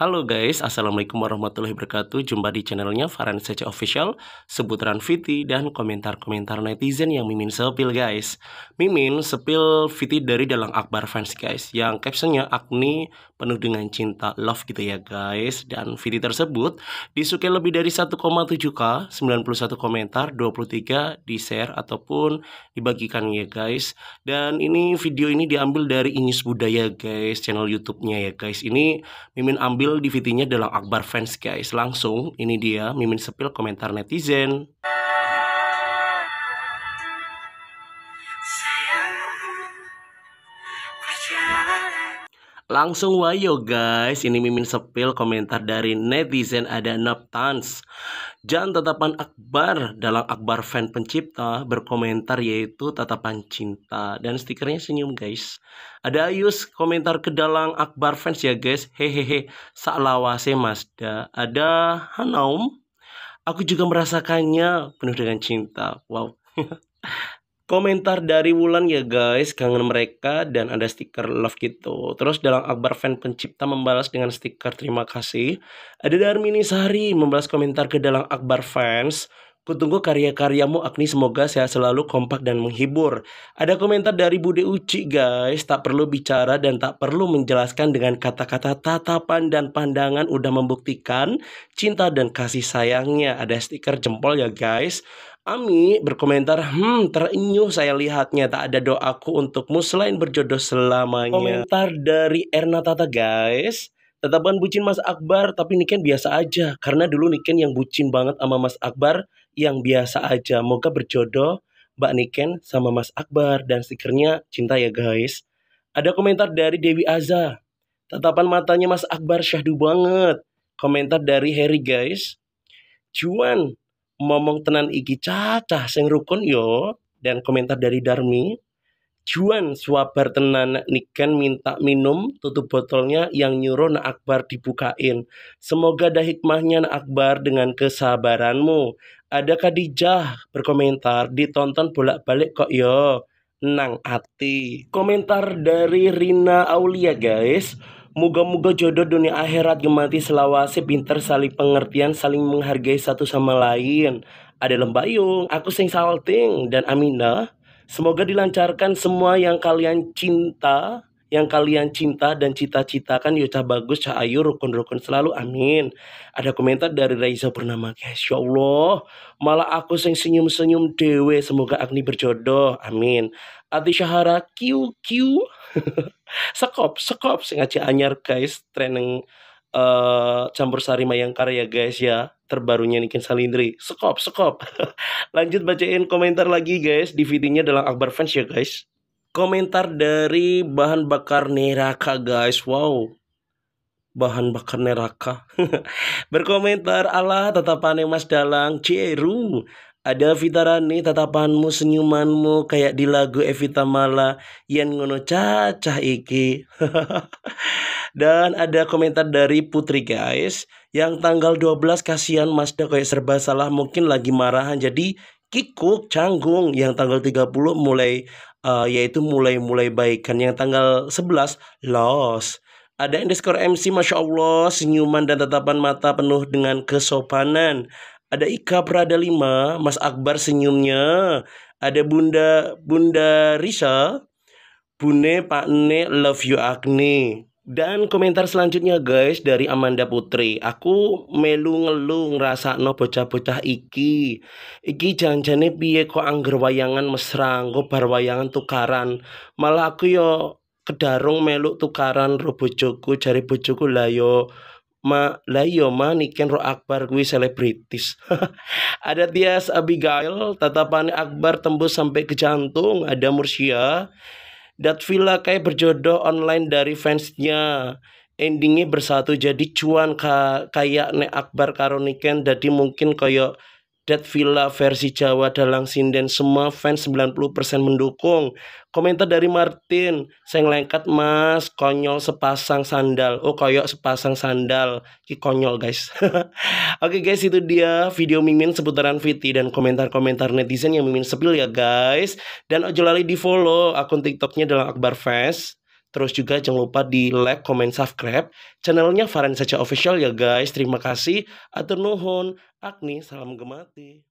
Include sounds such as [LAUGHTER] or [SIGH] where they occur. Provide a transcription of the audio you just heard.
Halo guys, Assalamualaikum warahmatullahi wabarakatuh Jumpa di channelnya Farhan Sece Official sebutan Viti dan komentar-komentar netizen yang Mimin sepil guys Mimin sepil Viti dari dalam Akbar fans guys Yang captionnya Agni penuh dengan cinta love gitu ya guys Dan Viti tersebut disukai lebih dari 1,7k 91 komentar, 23 di share ataupun dibagikan ya guys Dan ini video ini diambil dari Inyus Budaya guys Channel Youtubenya ya guys Ini Mimin ambil spill dvd nya adalah Akbar Fans guys. Langsung ini dia Mimin Sepil komentar netizen. Langsung wayo guys, ini mimin sepil komentar dari netizen ada Naptans, jangan tatapan akbar dalam akbar fan pencipta berkomentar yaitu tatapan cinta dan stikernya senyum guys. Ada Ayus komentar ke dalam akbar fans ya guys. Hehehe, saklawase Mazda. Ada Hanaum, aku juga merasakannya penuh dengan cinta. Wow. [LAUGHS] komentar dari Wulan ya guys, kangen mereka dan ada stiker love gitu. Terus dalam Akbar fan pencipta membalas dengan stiker terima kasih. Ada Darmini Sari membalas komentar ke dalam Akbar fans tunggu karya-karyamu Agni semoga sehat selalu kompak dan menghibur. Ada komentar dari Bude Uci guys, tak perlu bicara dan tak perlu menjelaskan dengan kata-kata tatapan dan pandangan udah membuktikan cinta dan kasih sayangnya. Ada stiker jempol ya guys. Ami berkomentar, hmm terenyuh saya lihatnya tak ada doaku untukmu selain berjodoh selamanya. Komentar dari Erna Tata guys. Tetapan bucin Mas Akbar tapi Niken biasa aja karena dulu Niken yang bucin banget sama Mas Akbar yang biasa aja. Moga berjodoh Mbak Niken sama Mas Akbar dan stikernya cinta ya guys. Ada komentar dari Dewi Aza. Tatapan matanya Mas Akbar syahdu banget. Komentar dari Harry guys. Cuan, ngomong tenan iki cacah sing rukun yo. Dan komentar dari Darmi. Cuan, suabar tenan Niken minta minum tutup botolnya yang nyuruh na Akbar dibukain. Semoga ada hikmahnya na Akbar dengan kesabaranmu ada Khadijah berkomentar ditonton bolak-balik kok yo ya? nang ati komentar dari Rina Aulia guys Moga-moga jodoh dunia akhirat gemati selawasi pinter saling pengertian saling menghargai satu sama lain ada Lembayung, aku sing salting dan Amina Semoga dilancarkan semua yang kalian cinta yang kalian cinta dan cita-citakan yuta Bagus Cahayu rukun-rukun selalu amin ada komentar dari raisa Purnama ya Allah malah aku sing senyum-senyum dewe semoga Agni berjodoh amin Ati Syahara Q Q [LAUGHS] sekop sekop aja anyar guys training uh, campur sari Mayangkara ya guys ya terbarunya Nikin Salindri sekop sekop [LAUGHS] lanjut bacain komentar lagi guys DVD-nya dalam Akbar Fans ya guys komentar dari bahan bakar neraka guys wow bahan bakar neraka [LAUGHS] berkomentar Allah tatapan yang Mas Dalang Ceru ada Fitarani tatapanmu senyumanmu kayak di lagu Evita Mala yang ngono cacah iki [LAUGHS] dan ada komentar dari Putri guys yang tanggal 12 kasihan Mas Da kayak serba salah mungkin lagi marahan jadi Kikuk Canggung yang tanggal 30 mulai uh, yaitu mulai-mulai baikan yang tanggal 11 loss. ada underscore MC Masya Allah senyuman dan tatapan mata penuh dengan kesopanan ada Ika Prada 5 Mas Akbar senyumnya ada Bunda Bunda Risa Bune Pak Ne Love You Agni dan komentar selanjutnya guys dari Amanda Putri Aku melu ngelung rasa no bocah-bocah iki Iki jangan jangan piye kok angger wayangan mesra Kok bar wayangan tukaran Malah aku yo kedarung melu tukaran ro bojoku Jari bojoku lah yo ma layo ma niken ro akbar kuwi selebritis [LAUGHS] ada Tias Abigail tatapan akbar tembus sampai ke jantung ada Mursia Dat Villa kayak berjodoh online dari fansnya. Endingnya bersatu jadi cuan ka, kayak Nek Akbar Karuniken Niken jadi mungkin kayak Dead Villa versi Jawa dalam Sinden semua fans 90% mendukung. Komentar dari Martin, saya lengket Mas, konyol sepasang sandal." Oh, koyok sepasang sandal. Ki konyol, guys. [LAUGHS] Oke, okay, guys, itu dia video Mimin seputaran Viti dan komentar-komentar netizen yang Mimin sepil ya, guys. Dan ojo lali di-follow akun TikToknya Dalang Akbar Fest Terus juga jangan lupa di like, comment, subscribe. Channelnya Farhan Saja Official ya guys. Terima kasih. Atur nuhun. Agni, salam gemati.